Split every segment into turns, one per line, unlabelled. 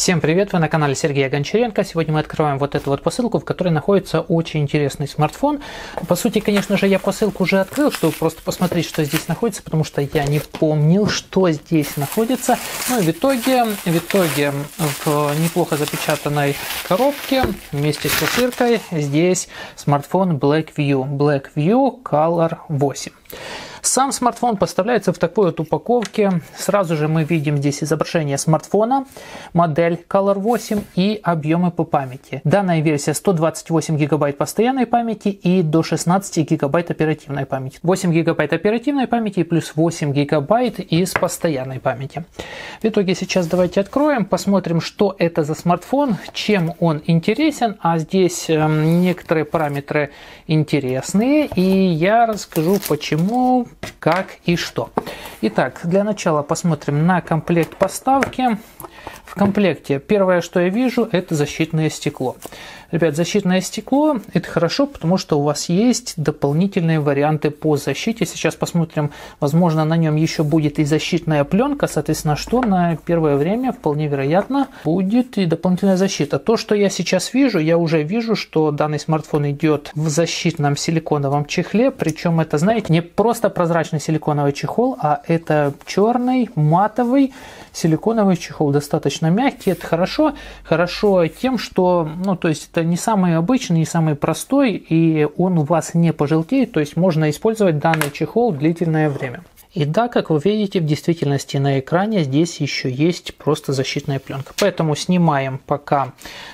Всем привет, вы на канале Сергея Гончаренко. Сегодня мы открываем вот эту вот посылку, в которой находится очень интересный смартфон. По сути, конечно же, я посылку уже открыл, чтобы просто посмотреть, что здесь находится, потому что я не помнил, что здесь находится. Ну и в итоге, в итоге в неплохо запечатанной коробке вместе с посылкой здесь смартфон Blackview. Blackview Color 8. Сам смартфон поставляется в такой вот упаковке. Сразу же мы видим здесь изображение смартфона, модель Color 8 и объемы по памяти. Данная версия 128 гигабайт постоянной памяти и до 16 гигабайт оперативной памяти. 8 гигабайт оперативной памяти плюс 8 гигабайт из постоянной памяти. В итоге сейчас давайте откроем, посмотрим, что это за смартфон, чем он интересен, а здесь эм, некоторые параметры интересные, и я расскажу, почему как и что. Итак, для начала посмотрим на комплект поставки. В комплекте первое, что я вижу, это защитное стекло. Ребят, защитное стекло – это хорошо, потому что у вас есть дополнительные варианты по защите. Сейчас посмотрим, возможно, на нем еще будет и защитная пленка, соответственно, что на первое время вполне вероятно будет и дополнительная защита. То, что я сейчас вижу, я уже вижу, что данный смартфон идет в защитном силиконовом чехле, причем это, знаете, не просто прозрачный силиконовый чехол, а это черный матовый силиконовый чехол, достаточно достаточно мягкий, это хорошо. Хорошо тем, что, ну, то есть это не самый обычный, не самый простой, и он у вас не пожелтеет, то есть можно использовать данный чехол длительное время. И да, как вы видите, в действительности на экране здесь еще есть просто защитная пленка. Поэтому снимаем пока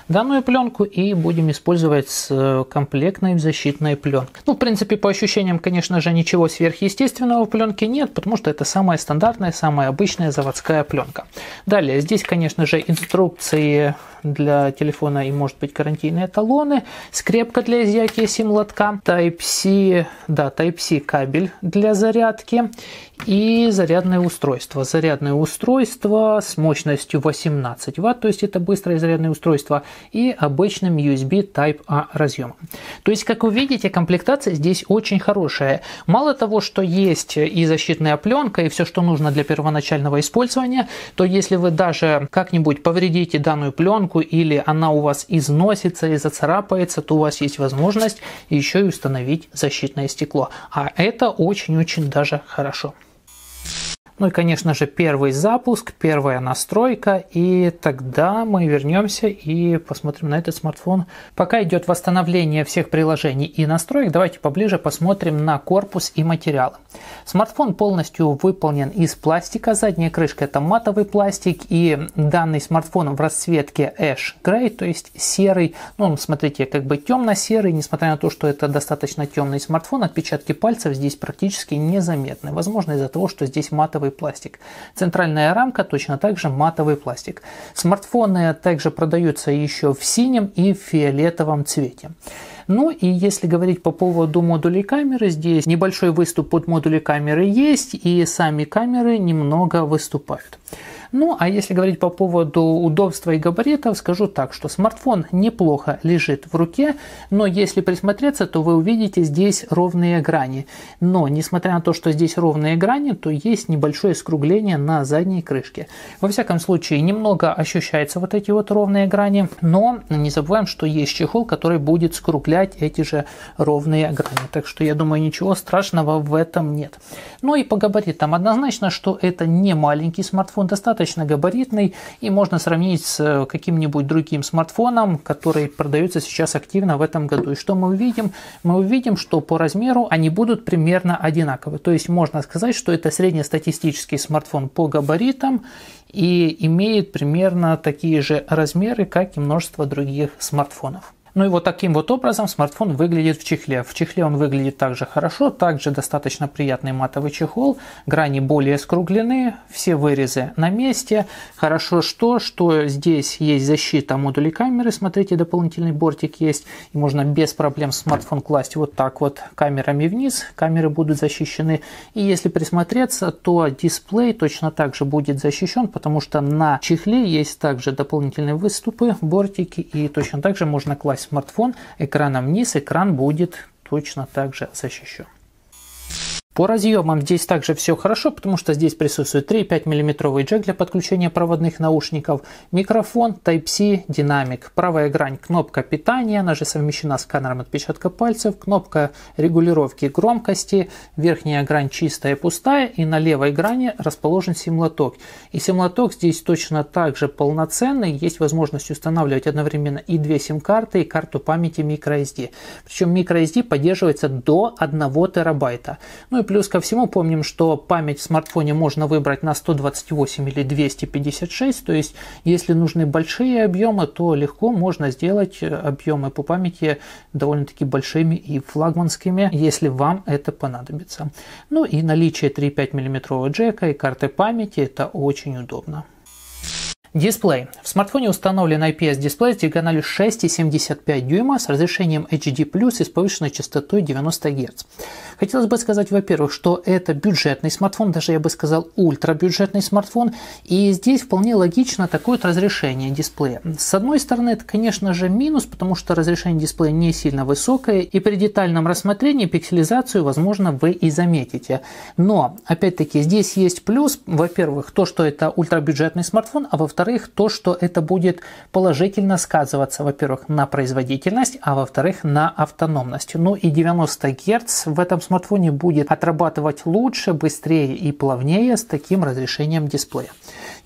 данную пленку и будем использовать с э, комплектной защитной пленкой. Ну, в принципе, по ощущениям, конечно же, ничего сверхъестественного в пленке нет, потому что это самая стандартная, самая обычная заводская пленка. Далее, здесь, конечно же, инструкции для телефона и, может быть, карантинные талоны, скрепка для изъятия сим-лотка, Type-C, да, Type-C кабель для зарядки, и зарядное устройство. Зарядное устройство с мощностью 18 Вт, то есть это быстрое зарядное устройство, и обычным USB Type-A разъемом. То есть, как вы видите, комплектация здесь очень хорошая. Мало того, что есть и защитная пленка, и все, что нужно для первоначального использования, то если вы даже как-нибудь повредите данную пленку или она у вас износится и зацарапается, то у вас есть возможность еще и установить защитное стекло. А это очень-очень даже хорошо. Ну и, конечно же, первый запуск, первая настройка, и тогда мы вернемся и посмотрим на этот смартфон. Пока идет восстановление всех приложений и настроек, давайте поближе посмотрим на корпус и материалы. Смартфон полностью выполнен из пластика, задняя крышка это матовый пластик, и данный смартфон в расцветке Ash Gray, то есть серый, ну, смотрите, как бы темно-серый, несмотря на то, что это достаточно темный смартфон, отпечатки пальцев здесь практически незаметны, возможно из-за того, что здесь матовый матовый пластик. Центральная рамка точно так же матовый пластик. Смартфоны также продаются еще в синем и фиолетовом цвете. Ну и если говорить по поводу модулей камеры, здесь небольшой выступ под модули камеры есть, и сами камеры немного выступают. Ну а если говорить по поводу удобства и габаритов, скажу так, что смартфон неплохо лежит в руке, но если присмотреться, то вы увидите здесь ровные грани. Но несмотря на то, что здесь ровные грани, то есть небольшое скругление на задней крышке. Во всяком случае, немного ощущаются вот эти вот ровные грани, но не забываем, что есть чехол, который будет скруглять эти же ровные грани. Так что я думаю, ничего страшного в этом нет. Ну и по габаритам однозначно, что это не маленький смартфон, достаточно достаточно габаритный и можно сравнить с э, каким-нибудь другим смартфоном, который продается сейчас активно в этом году. И что мы увидим? Мы увидим, что по размеру они будут примерно одинаковы. То есть можно сказать, что это среднестатистический смартфон по габаритам и имеет примерно такие же размеры, как и множество других смартфонов. Ну и вот таким вот образом смартфон выглядит в чехле. В чехле он выглядит также хорошо, также достаточно приятный матовый чехол, грани более скруглены, все вырезы на месте. Хорошо что, что здесь есть защита модулей камеры, смотрите, дополнительный бортик есть, и можно без проблем смартфон класть вот так вот камерами вниз, камеры будут защищены. И если присмотреться, то дисплей точно так же будет защищен, потому что на чехле есть также дополнительные выступы, бортики, и точно так же можно класть смартфон экраном вниз, экран будет точно так же защищен. По разъемам здесь также все хорошо, потому что здесь присутствует 3,5 мм джек для подключения проводных наушников, микрофон Type-C, динамик, правая грань кнопка питания, она же совмещена с сканером отпечатка пальцев, кнопка регулировки громкости, верхняя грань чистая и пустая, и на левой грани расположен симлоток. И симлоток здесь точно также полноценный, есть возможность устанавливать одновременно и две сим-карты, и карту памяти microSD. Причем microSD поддерживается до 1 терабайта. Ну и плюс ко всему помним, что память в смартфоне можно выбрать на 128 или 256, то есть если нужны большие объемы, то легко можно сделать э, объемы по памяти довольно-таки большими и флагманскими, если вам это понадобится. Ну и наличие 3,5 мм джека и карты памяти это очень удобно. Дисплей. В смартфоне установлен IPS-дисплей с диагональю 6,75 дюйма с разрешением HD+, и с повышенной частотой 90 Гц. Хотелось бы сказать, во-первых, что это бюджетный смартфон, даже я бы сказал ультрабюджетный смартфон, и здесь вполне логично такое вот разрешение дисплея. С одной стороны, это, конечно же, минус, потому что разрешение дисплея не сильно высокое, и при детальном рассмотрении пикселизацию, возможно, вы и заметите. Но, опять-таки, здесь есть плюс, во-первых, то, что это ультрабюджетный смартфон, а во-вторых, во-вторых, то, что это будет положительно сказываться, во-первых, на производительность, а во-вторых, на автономность. Ну и 90 Гц в этом смартфоне будет отрабатывать лучше, быстрее и плавнее с таким разрешением дисплея.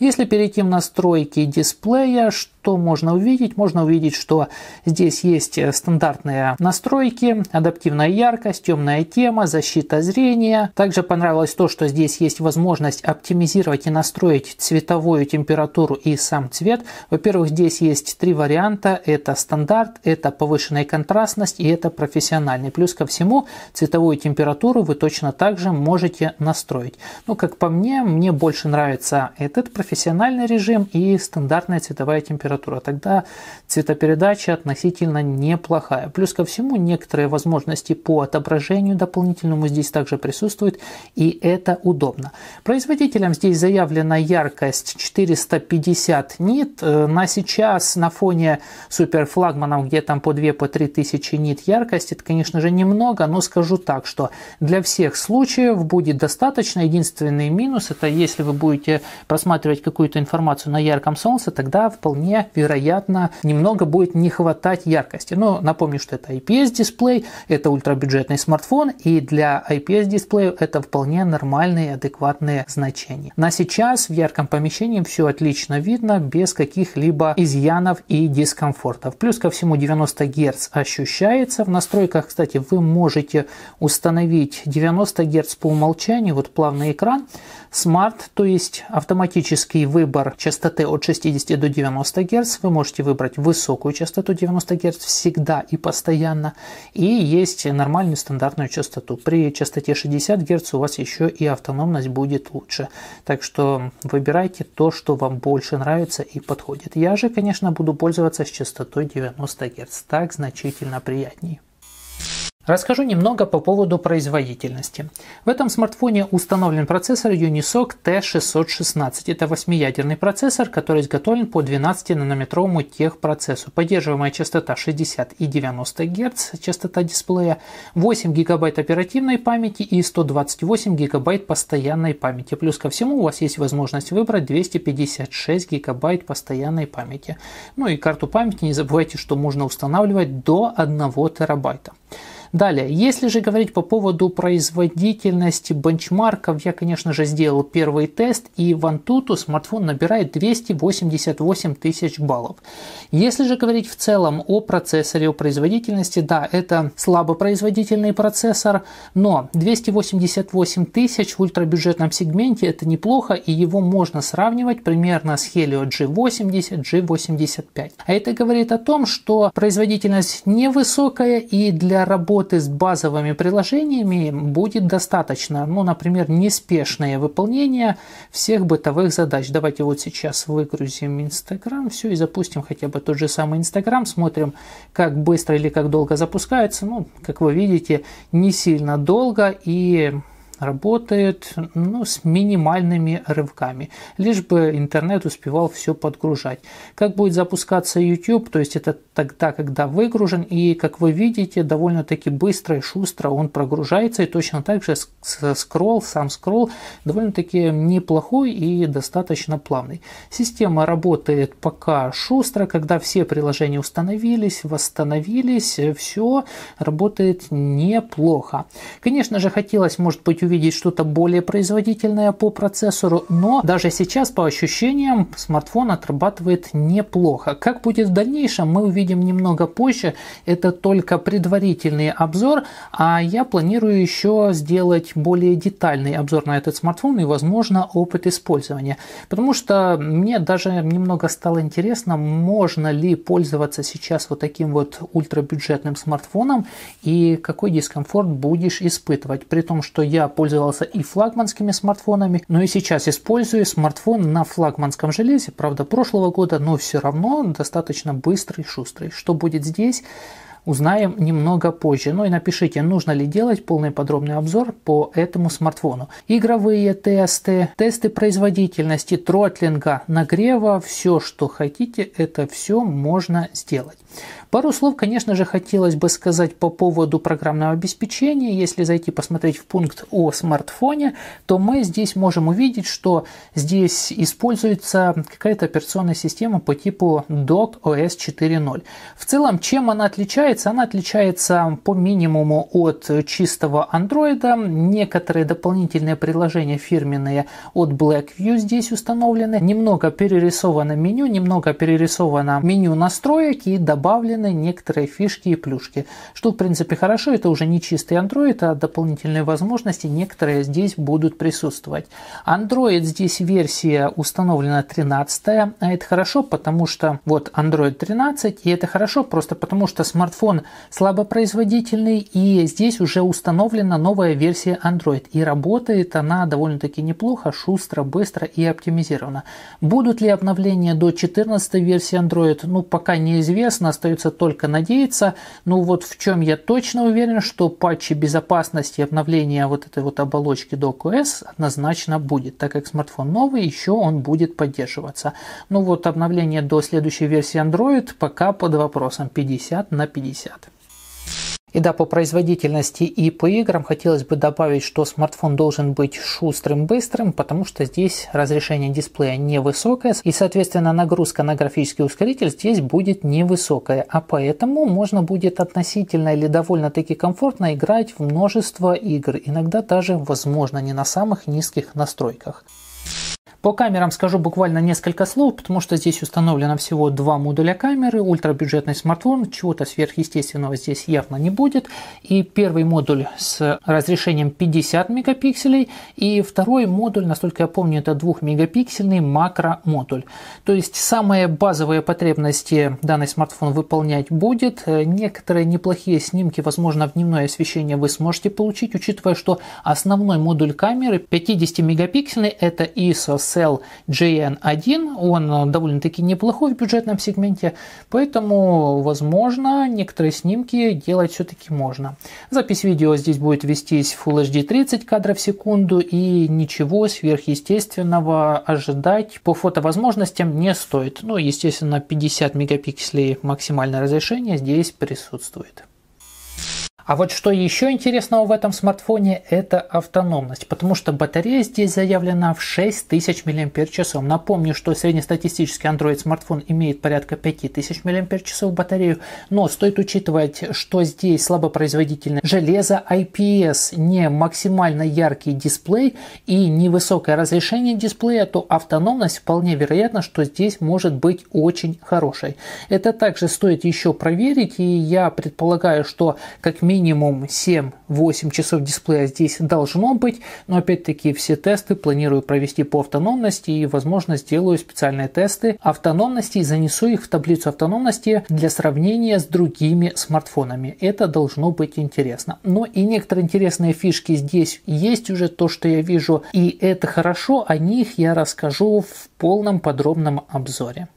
Если перейти в настройки дисплея, что что можно увидеть? Можно увидеть, что здесь есть э, стандартные настройки, адаптивная яркость, темная тема, защита зрения. Также понравилось то, что здесь есть возможность оптимизировать и настроить цветовую температуру и сам цвет. Во-первых, здесь есть три варианта. Это стандарт, это повышенная контрастность и это профессиональный. Плюс ко всему, цветовую температуру вы точно также можете настроить. Ну, как по мне, мне больше нравится этот профессиональный режим и стандартная цветовая температура температура, тогда цветопередача относительно неплохая. Плюс ко всему, некоторые возможности по отображению дополнительному здесь также присутствуют, и это удобно. Производителям здесь заявлена яркость 450 нит. Э, на сейчас, на фоне суперфлагманов, где там по 2-3 по тысячи нит яркости это, конечно же, немного, но скажу так, что для всех случаев будет достаточно. Единственный минус – это если вы будете просматривать какую-то информацию на ярком солнце, тогда вполне вероятно, немного будет не хватать яркости. Но напомню, что это IPS-дисплей, это ультрабюджетный смартфон, и для IPS-дисплея это вполне нормальные, адекватные значения. На сейчас в ярком помещении все отлично видно, без каких-либо изъянов и дискомфортов. Плюс ко всему 90 Гц ощущается. В настройках, кстати, вы можете установить 90 Гц по умолчанию, вот плавный экран, смарт, то есть автоматический выбор частоты от 60 до 90 Гц вы можете выбрать высокую частоту 90 Гц всегда и постоянно. И есть нормальную стандартную частоту. При частоте 60 Гц у вас еще и автономность будет лучше. Так что выбирайте то, что вам больше нравится и подходит. Я же, конечно, буду пользоваться с частотой 90 Гц. Так значительно приятнее. Расскажу немного по поводу производительности. В этом смартфоне установлен процессор Unisoc T616. Это восьмиядерный процессор, который изготовлен по 12-нанометровому техпроцессу. Поддерживаемая частота 60 и 90 Гц, частота дисплея, 8 ГБ оперативной памяти и 128 ГБ постоянной памяти. Плюс ко всему у вас есть возможность выбрать 256 ГБ постоянной памяти. Ну и карту памяти не забывайте, что можно устанавливать до 1 терабайта. Далее, если же говорить по поводу производительности бенчмарков, я, конечно же, сделал первый тест, и в Antutu смартфон набирает 288 тысяч баллов. Если же говорить в целом о процессоре, о производительности, да, это слабопроизводительный процессор, но 288 тысяч в ультрабюджетном сегменте это неплохо, и его можно сравнивать примерно с Helio G80, G85. А это говорит о том, что производительность невысокая, и для работы работы с базовыми приложениями будет достаточно. Ну, например, неспешное выполнение всех бытовых задач. Давайте вот сейчас выгрузим Инстаграм, все, и запустим хотя бы тот же самый Инстаграм, смотрим, как быстро или как долго запускается. Ну, как вы видите, не сильно долго, и прекрасно работает, но ну, с минимальными рывками, лишь бы интернет успевал все подгружать. Как будет запускаться YouTube, то есть это тогда, когда выгружен, и как вы видите, довольно-таки быстро и шустро он прогружается, и точно так же скролл, сам скролл довольно-таки неплохой и достаточно плавный. Система работает пока шустро, когда все приложения установились, восстановились, все работает неплохо. Конечно же, хотелось, может быть, увидеть что-то более производительное по процессору, но даже сейчас по ощущениям смартфон отрабатывает неплохо. Как будет в дальнейшем, мы увидим немного позже. Это только предварительный обзор, а я планирую еще сделать более детальный обзор на этот смартфон и, возможно, опыт использования. Потому что мне даже немного стало интересно, можно ли пользоваться сейчас вот таким вот ультрабюджетным смартфоном и какой дискомфорт будешь испытывать. При том, что я пользовался и флагманскими смартфонами, но и сейчас использую смартфон на флагманском железе, правда прошлого года, но все равно достаточно быстрый, шустрый. Что будет здесь? узнаем немного позже. Ну и напишите, нужно ли делать полный подробный обзор по этому смартфону. Игровые тесты, тесты производительности, тротлинга, нагрева, все, что хотите, это все можно сделать. Пару слов, конечно же, хотелось бы сказать по поводу программного обеспечения. Если зайти посмотреть в пункт о смартфоне, то мы здесь можем увидеть, что здесь используется какая-то операционная система по типу DOT OS 4.0. В целом, чем она отличается? отличается? Она отличается по минимуму от чистого Android. Некоторые дополнительные приложения фирменные от Blackview здесь установлены. Немного перерисовано меню, немного перерисовано меню настроек и добавлены некоторые фишки и плюшки. Что в принципе хорошо, это уже не чистый Android, а дополнительные возможности некоторые здесь будут присутствовать. Android здесь версия установлена 13, а это хорошо, потому что вот Android 13, и это хорошо просто потому, что смартфон смартфон слабопроизводительный, и здесь уже установлена новая версия Android, и работает она довольно-таки неплохо, шустро, быстро и оптимизировано. Будут ли обновления до 14 версии Android, ну пока неизвестно, остается только надеяться, Ну вот в чем я точно уверен, что патчи безопасности обновления вот этой вот оболочки DocOS однозначно будет, так как смартфон новый, еще он будет поддерживаться. Ну вот обновление до следующей версии Android пока под вопросом 50 на 50. 50. И да, по производительности и по играм хотелось бы добавить, что смартфон должен быть шустрым, быстрым, потому что здесь разрешение дисплея невысокое, и, соответственно, нагрузка на графический ускоритель здесь будет невысокая, а поэтому можно будет относительно или довольно-таки комфортно играть в множество игр, иногда даже, возможно, не на самых низких настройках. По камерам скажу буквально несколько слов, потому что здесь установлено всего два модуля камеры, ультрабюджетный смартфон, чего-то сверхъестественного здесь явно не будет. И первый модуль с разрешением 50 мегапикселей, и второй модуль, насколько я помню, это 2-мегапиксельный модуль. То есть самые базовые потребности данный смартфон выполнять будет. Некоторые неплохие снимки, возможно, в дневное освещение вы сможете получить, учитывая, что основной модуль камеры 50 мегапиксельный, это ISO Cell JN1, он э, довольно-таки неплохой в бюджетном сегменте, поэтому, возможно, некоторые снимки делать все-таки можно. Запись видео здесь будет вестись Full HD 30 кадров в секунду и ничего сверхъестественного ожидать по фотовозможностям не стоит. Ну, естественно, 50 мегапикселей максимальное разрешение здесь присутствует. А вот что еще интересного в этом смартфоне, это автономность, потому что батарея здесь заявлена в 6000 мАч. Напомню, что среднестатистический Android смартфон имеет порядка 5000 мАч батарею, но стоит учитывать, что здесь слабопроизводительное железо, IPS, не максимально яркий дисплей и невысокое разрешение дисплея, то автономность вполне вероятно, что здесь может быть очень хорошей. Это также стоит еще проверить, и я предполагаю, что как минимум минимум 7-8 часов дисплея здесь должно быть, но опять-таки все тесты планирую провести по автономности и, возможно, сделаю специальные тесты автономности и занесу их в таблицу автономности для сравнения с другими смартфонами. Это должно быть интересно. Но и некоторые интересные фишки здесь есть уже, то, что я вижу, и это хорошо, о них я расскажу в полном подробном обзоре.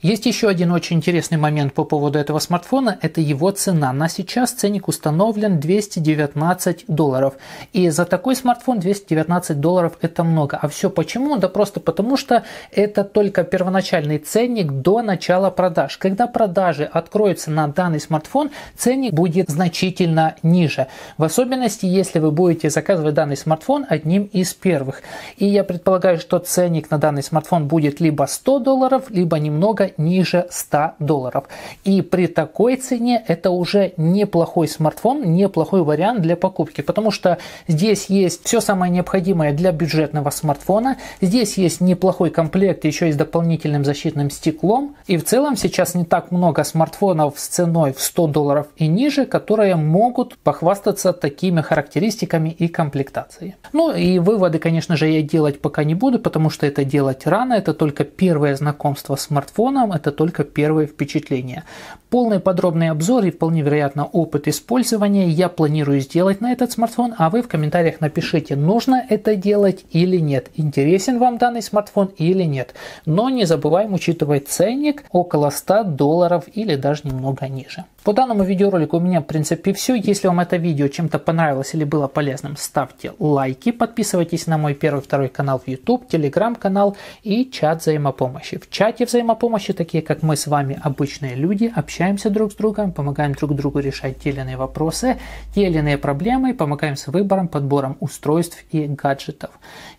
Есть еще один очень интересный момент по поводу этого смартфона, это его цена. На сейчас ценник установлен 219 долларов. И за такой смартфон 219 долларов это много. А все почему? Да просто потому, что это только первоначальный ценник до начала продаж. Когда продажи откроются на данный смартфон, ценник будет значительно ниже. В особенности, если вы будете заказывать данный смартфон одним из первых. И я предполагаю, что ценник на данный смартфон будет либо 100 долларов, либо немного ниже 100 долларов. И при такой цене это уже неплохой смартфон, неплохой вариант для покупки, потому что здесь есть все самое необходимое для бюджетного смартфона, здесь есть неплохой комплект еще и с дополнительным защитным стеклом, и в целом сейчас не так много смартфонов с ценой в 100 долларов и ниже, которые могут похвастаться такими характеристиками и комплектацией. Ну и выводы, конечно же, я делать пока не буду, потому что это делать рано, это только первое знакомство смартфона, ученым это только первое впечатление. Полный подробный обзор и вполне вероятно опыт использования я планирую сделать на этот смартфон, а вы в комментариях напишите, нужно это делать или нет, интересен вам данный смартфон или нет. Но не забываем учитывать ценник около 100 долларов или даже немного ниже. По данному видеоролику у меня в принципе все. Если вам это видео чем-то понравилось или было полезным, ставьте лайки, подписывайтесь на мой первый, второй канал в YouTube, телеграм-канал и чат взаимопомощи. В чате взаимопомощи помощи, такие как мы с вами, обычные люди, общаемся друг с другом, помогаем друг другу решать те или иные вопросы, те или иные проблемы, помогаем с выбором, подбором устройств и гаджетов.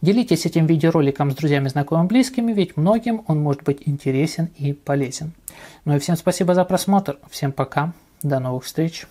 Делитесь этим видеороликом с друзьями, знакомыми, близкими, ведь многим он может быть интересен и полезен. Ну и всем спасибо за просмотр, всем пока, до новых встреч!